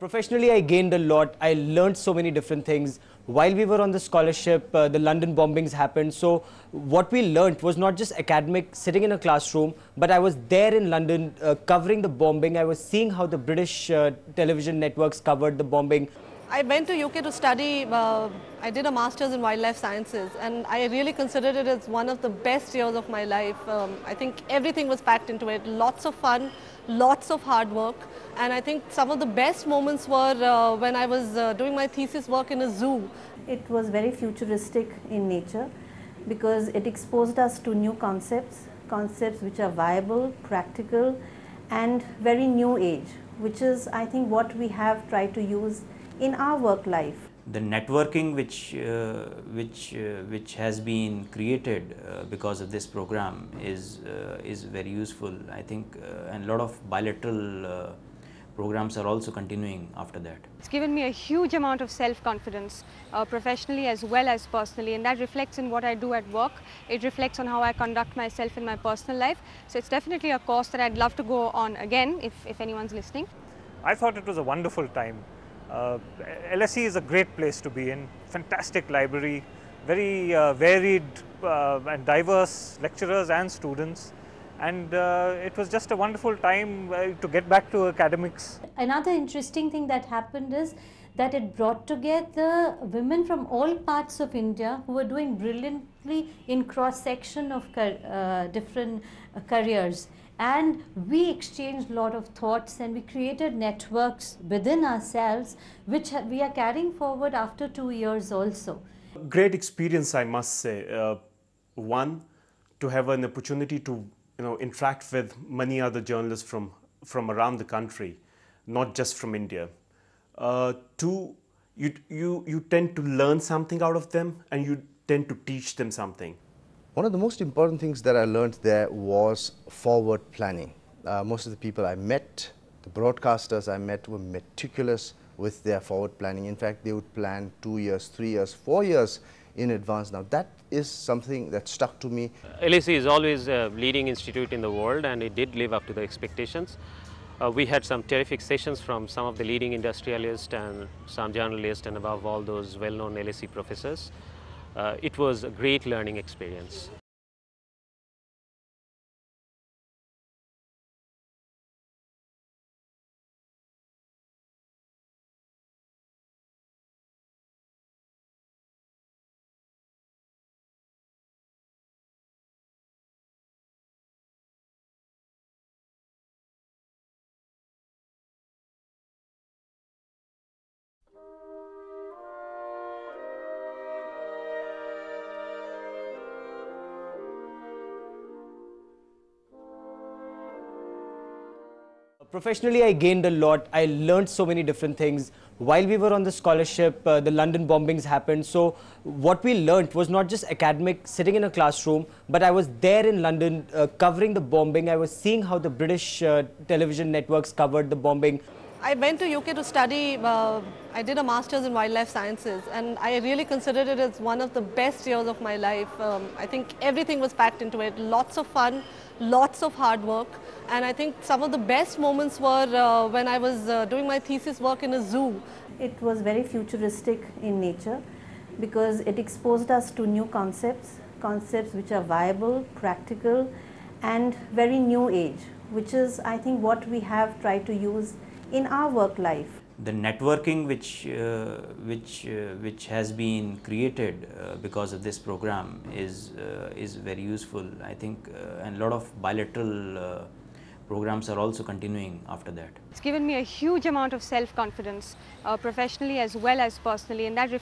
Professionally, I gained a lot. I learned so many different things. While we were on the scholarship, uh, the London bombings happened. So, what we learned was not just academic, sitting in a classroom, but I was there in London uh, covering the bombing. I was seeing how the British uh, television networks covered the bombing. I went to UK to study, uh, I did a master's in wildlife sciences and I really considered it as one of the best years of my life. Um, I think everything was packed into it, lots of fun, lots of hard work. And I think some of the best moments were uh, when I was uh, doing my thesis work in a zoo. It was very futuristic in nature because it exposed us to new concepts, concepts which are viable, practical, and very new age, which is, I think, what we have tried to use in our work life the networking which uh, which uh, which has been created uh, because of this program is uh, is very useful i think uh, and a lot of bilateral uh, programs are also continuing after that. It's given me a huge amount of self-confidence uh, professionally as well as personally and that reflects in what I do at work. It reflects on how I conduct myself in my personal life. So it's definitely a course that I'd love to go on again if, if anyone's listening. I thought it was a wonderful time. Uh, LSE is a great place to be in, fantastic library, very uh, varied uh, and diverse lecturers and students and uh, it was just a wonderful time uh, to get back to academics. Another interesting thing that happened is that it brought together women from all parts of India who were doing brilliantly in cross section of uh, different careers and we exchanged a lot of thoughts and we created networks within ourselves which we are carrying forward after two years also. Great experience I must say. Uh, one, to have an opportunity to you know, interact with many other journalists from, from around the country, not just from India. Uh, two, you, you, you tend to learn something out of them and you tend to teach them something. One of the most important things that I learned there was forward planning. Uh, most of the people I met, the broadcasters I met were meticulous with their forward planning. In fact, they would plan two years, three years, four years in advance. Now that is something that stuck to me. Uh, LAC is always a leading institute in the world and it did live up to the expectations. Uh, we had some terrific sessions from some of the leading industrialists and some journalists and above all those well-known LSE professors. Uh, it was a great learning experience. Professionally, I gained a lot. I learned so many different things. While we were on the scholarship, uh, the London bombings happened. So what we learned was not just academic, sitting in a classroom, but I was there in London uh, covering the bombing. I was seeing how the British uh, television networks covered the bombing. I went to UK to study, uh, I did a master's in wildlife sciences and I really considered it as one of the best years of my life. Um, I think everything was packed into it, lots of fun lots of hard work. And I think some of the best moments were uh, when I was uh, doing my thesis work in a zoo. It was very futuristic in nature because it exposed us to new concepts, concepts which are viable, practical, and very new age, which is, I think, what we have tried to use in our work life the networking which uh, which uh, which has been created uh, because of this program is uh, is very useful i think uh, and a lot of bilateral uh, programs are also continuing after that it's given me a huge amount of self confidence professionally as well as personally and that